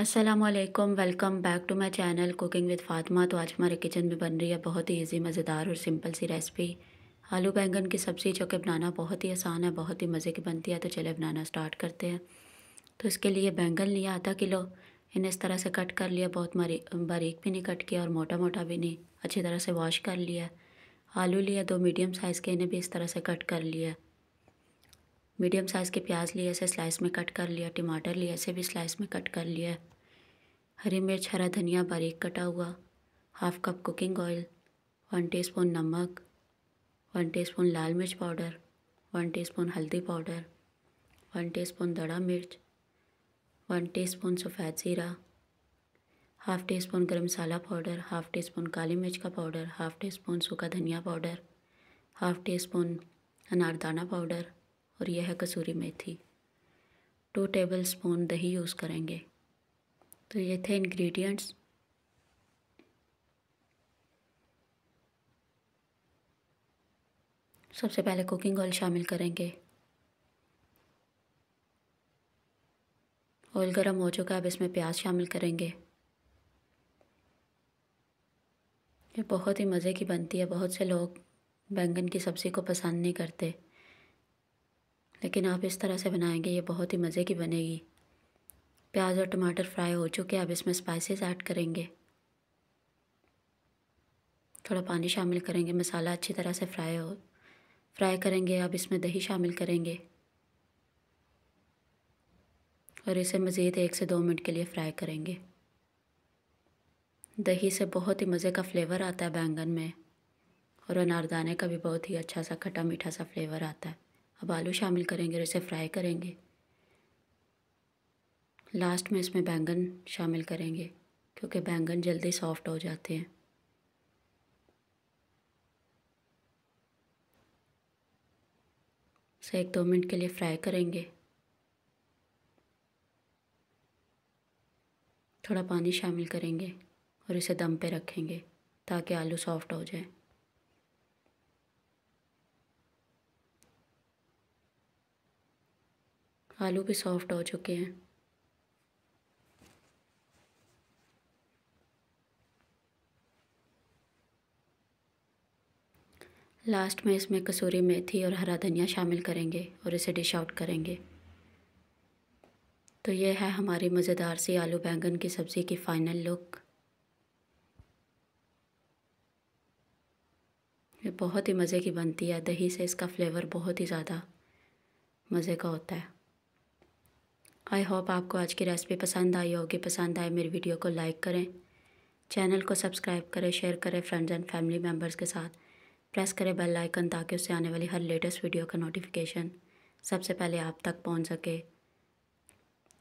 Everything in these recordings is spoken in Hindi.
Aslam welcome back to my channel cooking with Fatima तो आज हमारे किचन में बन रही है बहुत ही इजी मज़ेदार और सिंपल सी रेसिपी आलू बैंगन की सब्ज़ी जो कि बनाना बहुत ही आसान है बहुत ही मज़े की बनती है तो चले बनाना स्टार्ट करते हैं तो इसके लिए बैंगन लिया आधा किलो इन्हें इस तरह से कट कर लिया बहुत मारी बारीक भी नहीं कट किया और मोटा मोटा भी नहीं अच्छी तरह से वॉश कर लिया आलू लिया दो मीडियम साइज़ के इन्हें भी इस तरह से कट कर लिया मीडियम साइज़ के प्याज लिए इसे स्लाइस में कट कर लिया टमाटर लिए इसे भी स्लाइस में कट कर लिया हरी मिर्च हरा धनिया बारीक कटा हुआ half cup cooking oil one teaspoon नमक वन टीस्पून लाल मिर्च पाउडर वन टीस्पून हल्दी पाउडर वन टीस्पून दड़ा मिर्च वन टीस्पून सफ़ेद ज़ीरा हाफ़ टी स्पून गर्म मसाला पाउडर हाफ़ टी स्पून काली मिर्च का पाउडर हाफ़ टी स्पून सूखा धनिया पाउडर हाफ़ टी स्पून अनारदाना पाउडर और यह है कसूरी मेथी टू टेबल स्पून दही यूज़ करेंगे तो ये थे इंग्रेडिएंट्स सबसे पहले कुकिंग ऑयल शामिल करेंगे ऑयल गर्म हो चुका है अब इसमें प्याज शामिल करेंगे ये बहुत ही मज़े की बनती है बहुत से लोग बैंगन की सब्ज़ी को पसंद नहीं करते लेकिन आप इस तरह से बनाएंगे ये बहुत ही मज़े की बनेगी प्याज और टमाटर फ्राई हो चुके अब इसमें स्पाइसेस ऐड करेंगे थोड़ा पानी शामिल करेंगे मसाला अच्छी तरह से फ्राई हो फ्राई करेंगे अब इसमें दही शामिल करेंगे और इसे मज़ीद एक से दो मिनट के लिए फ्राई करेंगे दही से बहुत ही मज़े का फ्लेवर आता है बैंगन में और अनारदाने का भी बहुत ही अच्छा सा खट्टा मीठा सा फ्लेवर आता है अब आलू शामिल करेंगे और इसे फ्राई करेंगे लास्ट में इसमें बैंगन शामिल करेंगे क्योंकि बैंगन जल्दी सॉफ्ट हो जाते हैं इसे एक दो मिनट के लिए फ्राई करेंगे थोड़ा पानी शामिल करेंगे और इसे दम पे रखेंगे ताकि आलू सॉफ्ट हो जाए आलू भी सॉफ्ट हो चुके हैं लास्ट में इसमें कसूरी मेथी और हरा धनिया शामिल करेंगे और इसे डिश आउट करेंगे तो यह है हमारी मज़ेदार सी आलू बैंगन की सब्ज़ी की फ़ाइनल लुक ये बहुत ही मज़े की बनती है दही से इसका फ्लेवर बहुत ही ज़्यादा मज़े का होता है आई होप आपको आज की रेसिपी पसंद आई होगी पसंद आए मेरी वीडियो को लाइक करें चैनल को सब्सक्राइब करें शेयर करें फ्रेंड्स एंड फैमिली मेम्बर्स के साथ प्रेस करें बेल आइकन ताकि उससे आने वाली हर लेटेस्ट वीडियो का नोटिफिकेशन सबसे पहले आप तक पहुंच सके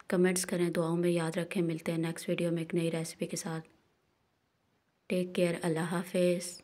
कमेंट्स करें दुआओं में याद रखें मिलते हैं नेक्स्ट वीडियो में एक नई रेसिपी के साथ टेक केयर अल्लाह हाफिज़